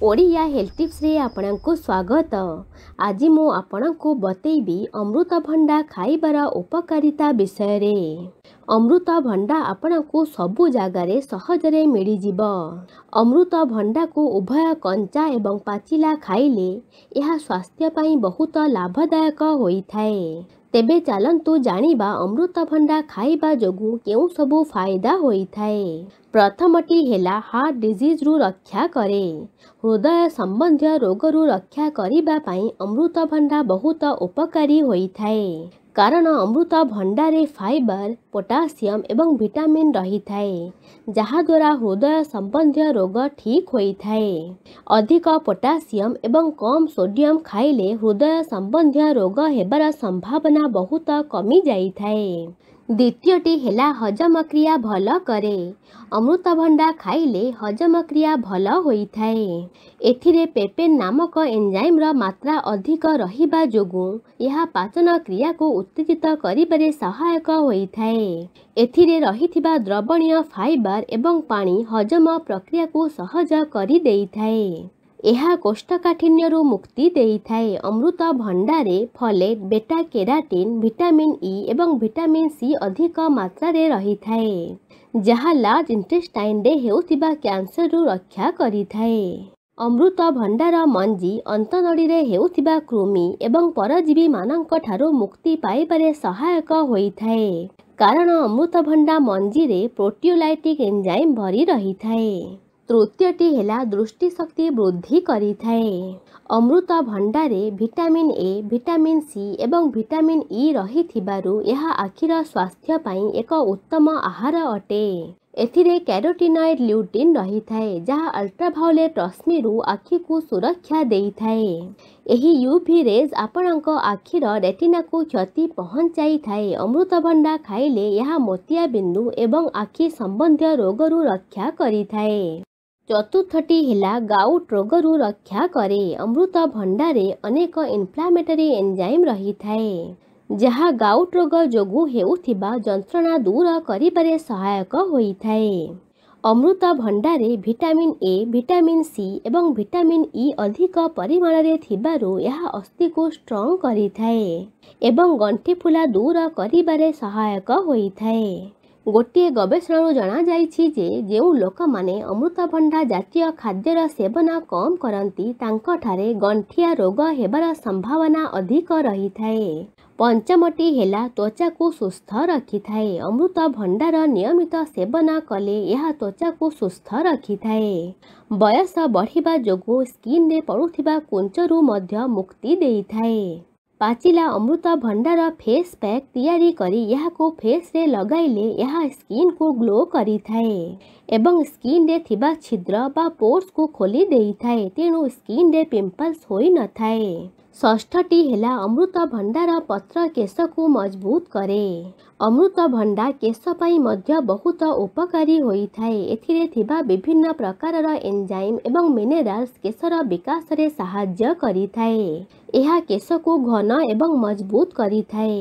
tips रे आपणांको स्वागत आज म आपणको अमृत भंडा खाइबार उपकारिता विषय अमृतभन्दा आपणांको सब जग्र सहजले मिलि अमृतभन्दाको उभय एवं पाचिला खाइले स्वास्थ्य पई बहुत थाए तेबे तेब चालु अमृत अमृतभन्दा खाइ जो केही सबै फाइदा हुँदै प्रथमटी होला हार्ट डिजिज रु रक्षा कर हृदय करिबा रोगहरू अमृत अमृतभन्दा बहुत उपकारी କାରଣ ଅମୃତ ଭଣ୍ଡାରେ ଫାଇବର ପୋଟାସିୟମ ଏବଂ ଭିଟାମିନ ରହିଥାଏ ଯାହାଦ୍ୱାରା ହୃଦୟ ସମ୍ବନ୍ଧୀୟ ରୋଗ ଠିକ୍ ହୋଇଥାଏ ଅଧିକ ପୋଟାସିୟମ ଏବଂ କମ୍ ସୋଡ଼ିୟମ ଖାଇଲେ ହୃଦୟ ସମ୍ବନ୍ଧୀୟ ରୋଗ ହେବାର ସମ୍ଭାବନା ବହୁତ କମିଯାଇଥାଏ द्वितीयटी हेला हजम क्रिया भलो करे अमृत भंडा खाइले हजम क्रिया भलो होई थाए एथिरे पेपे नामक एन्जाइम रा मात्रा अधिक रहिबा जोगु यहा पाचन क्रिया को उत्तेजित करी परे सहायक होई थाए एथिरे रहीतिबा द्रबणीय फाइबर एवं पानी हजम प्रक्रिया को सहज करी दैई ଏହା କୋଷ୍ଠକାଠିନ୍ୟରୁ ମୁକ୍ତି ଦେଇଥାଏ ଅମୃତ ଭଣ୍ଡାରେ ଫଲେଟ୍ ବେଟା କେରାଟିନ୍ ଭିଟାମିନ୍ ଇ ଏବଂ ଭିଟାମିନ୍ ସି ଅଧିକ ମାତ୍ରାରେ ରହିଥାଏ ଯାହା ଲାର୍ଜ ଇଣ୍ଟେଷ୍ଟାଇନ୍ରେ ହେଉଥିବା କ୍ୟାନ୍ସରରୁ ରକ୍ଷା କରିଥାଏ ଅମୃତ ଭଣ୍ଡାର ମଞ୍ଜି ଅନ୍ତନଳୀରେ ହେଉଥିବା କୃମି ଏବଂ ପରଜୀବୀମାନଙ୍କ ଠାରୁ ମୁକ୍ତି ପାଇବାରେ ସହାୟକ ହୋଇଥାଏ କାରଣ ଅମୃତଭଣ୍ଡା ମଞ୍ଜିରେ ପ୍ରୋଟିଓଲାଇଟିକ୍ ଏଞ୍ଜାଇମ୍ ଭରି ରହିଥାଏ ତୃତୀୟଟି ହେଲା ଦୃଷ୍ଟିଶକ୍ତି ବୃଦ୍ଧି କରିଥାଏ ଅମୃତ ଭଣ୍ଡାରେ ଭିଟାମିନ୍ ଏ ଭିଟାମିନ୍ ସି ଏବଂ ଭିଟାମିନ୍ ଇ e ରହିଥିବାରୁ ଏହା ଆଖିର ସ୍ୱାସ୍ଥ୍ୟ ପାଇଁ ଏକ ଉତ୍ତମ ଆହାର ଅଟେ ଏଥିରେ କ୍ୟାରୋଟିନଏଡ୍ ଲ୍ୟୁଟିନ୍ ରହିଥାଏ ଯାହା ଅଲ୍ଟ୍ରାଭାଓଲେଟ୍ ରଶ୍ମିରୁ ଆଖିକୁ ସୁରକ୍ଷା ଦେଇଥାଏ ଏହି ୟୁ ଭି ରେଜ୍ ଆପଣଙ୍କ ଆଖିର ରେଟିନାକୁ କ୍ଷତି ପହଞ୍ଚାଇଥାଏ ଅମୃତଭଣ୍ଡା ଖାଇଲେ ଏହା ମୋତିଆ ବିନ୍ଦୁ ଏବଂ ଆଖି ସମ୍ବନ୍ଧୀୟ ରୋଗରୁ ରକ୍ଷା କରିଥାଏ ଚତୁର୍ଥଟି ହେଲା ଗାଉଟ୍ ରୋଗରୁ ରକ୍ଷା କରେ ଅମୃତ ଭଣ୍ଡାରେ ଅନେକ ଇନ୍ଫ୍ଲାମେଟରୀ ଏନ୍ଜାଇମ୍ ରହିଥାଏ ଯାହା ଗାଉଟ୍ ରୋଗ ଯୋଗୁଁ ହେଉଥିବା ଯନ୍ତ୍ରଣା ଦୂର କରିବାରେ ସହାୟକ ହୋଇଥାଏ ଅମୃତ ଭଣ୍ଡାରେ ଭିଟାମିନ୍ ଏ ଭିଟାମିନ୍ ସି ଏବଂ ଭିଟାମିନ୍ ଇ e ଅଧିକ ପରିମାଣରେ ଥିବାରୁ ଏହା ଅସ୍ଥିକୁ ଷ୍ଟ୍ରଙ୍ଗ କରିଥାଏ ଏବଂ ଗଣ୍ଠି ଫୁଲା ଦୂର କରିବାରେ ସହାୟକ ହୋଇଥାଏ गोटे गवेषणा जनाउँ ल अमृतभन्दा जातीय खाद्य सेवन कम गर संभावना अधिक पंचमटी पञ्चमटी त्वचा को सुस्थ रिथाए अमृतभन्दार नियमित सेवन कले त्वचा को सुस्थ थाए बयस बढ्दा जुन स्किन पडुवा कुञ्च पाचिला अमृत भण्डार फेस पैक तयार करी यहाको फेस रे लगाईले यहा स्किन को ग्लो करी थाए एवं स्किन रे थिबा छिद्र वा पोर्स को खोली देइ थाए तेनु स्किन रे पिम्पल्स होई न थाए ଷଷ୍ଠଟି ହେଲା ଅମୃତଭଣ୍ଡାର ପତ୍ର କେଶକୁ ମଜବୁତ କରେ ଅମୃତଭଣ୍ଡା କେଶ ପାଇଁ ମଧ୍ୟ ବହୁତ ଉପକାରୀ ହୋଇଥାଏ ଏଥିରେ ଥିବା ବିଭିନ୍ନ ପ୍ରକାରର ଏନ୍ଜାଇମ୍ ଏବଂ ମିନେରାଲ୍ସ କେଶର ବିକାଶରେ ସାହାଯ୍ୟ କରିଥାଏ ଏହା କେଶକୁ ଘନ ଏବଂ ମଜବୁତ କରିଥାଏ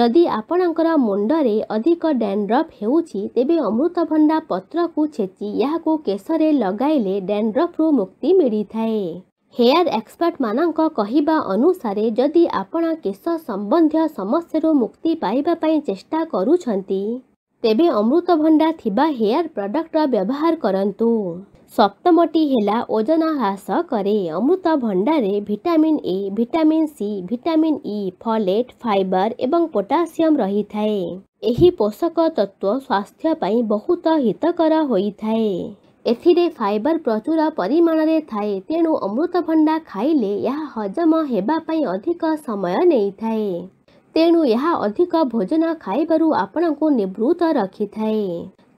ଯଦି ଆପଣଙ୍କର ମୁଣ୍ଡରେ ଅଧିକ ଡ୍ୟାଣ୍ଡ୍ରଫ୍ ହେଉଛି ତେବେ ଅମୃତଭଣ୍ଡା ପତ୍ରକୁ ଛେଚି ଏହାକୁ କେଶରେ ଲଗାଇଲେ ଡ୍ୟାଣ୍ଡ୍ରଫ୍ରୁ ମୁକ୍ତି ମିଳିଥାଏ हेयर एक्सपर्ट कहिबा अनुसार जदि आपण केश सम्बन्धीय समस्यु मुक्ति पाइबा चेष्टा अमृत अमृतभन्दा थिबा हेयर प्रडक्ट व्यवहार गरु सप्तमटी हेला ओजन ह्रास करे रे vitamin A vitamin C vitamin E folate fibre ए पोटासियम रहिथाए पोषक स्वास्थ्य स्वास्थ्यप बहुत हितकर हुने ଏଥିରେ ଫାଇବର ପ୍ରଚୁର ପରିମାଣରେ ଥାଏ ତେଣୁ ଅମୃତଭଣ୍ଡା ଖାଇଲେ ଏହା ହଜମ ହେବା ପାଇଁ ଅଧିକ ସମୟ ନେଇଥାଏ ତେଣୁ ଏହା ଅଧିକ ଭୋଜନ ଖାଇବାରୁ ଆପଣଙ୍କୁ ନିବୃତ ରଖିଥାଏ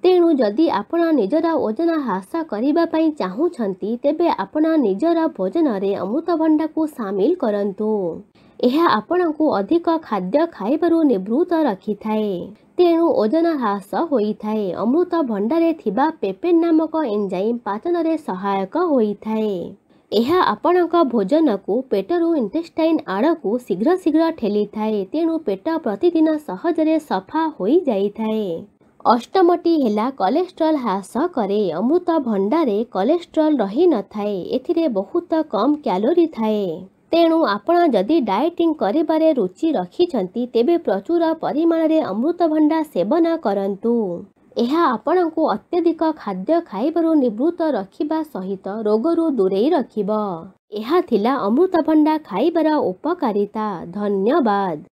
ତେଣୁ ଯଦି ଆପଣ ନିଜର ଓଜନ ହ୍ରାସ କରିବା ପାଇଁ ଚାହୁଁଛନ୍ତି ତେବେ ଆପଣ ନିଜର ଭୋଜନରେ ଅମୃତଭଣ୍ଡାକୁ ସାମିଲ କରନ୍ତୁ आपण्ड अधिक खाद्य खावर्वृत्त रखिथाए तेणु ओजन ह्रास हुनेए अमृतभन्दा पेपेन नामक एन्जाइम पाचनर सहायक हुँदै यहाँ आपणको भोजनको पेट्र इन्टेस्टाइन आडको शीघ्र शीघ्र ठेली थाए तेणु पेट प्रतिदिन सफा सहजले थाए अष्टमटी होला कलेस्ट्रल ह्रास करे अमृतभन्दा कलेस्ट्रल रहि नै एउटा बहुत कम क्यालोरी थाए ତେଣୁ ଆପଣ ଯଦି ଡାଏଟିଂ କରିବାରେ ରୁଚି ରଖିଛନ୍ତି ତେବେ ପ୍ରଚୁର ପରିମାଣରେ ଅମୃତଭଣ୍ଡା ସେବନ କରନ୍ତୁ ଏହା ଆପଣଙ୍କୁ ଅତ୍ୟଧିକ ଖାଦ୍ୟ ଖାଇବାରୁ ନିବୃତ୍ତ ରଖିବା ସହିତ ରୋଗରୁ ଦୂରେଇ ରଖିବ ଏହା ଥିଲା ଅମୃତଭଣ୍ଡା ଖାଇବାର ଉପକାରିତା ଧନ୍ୟବାଦ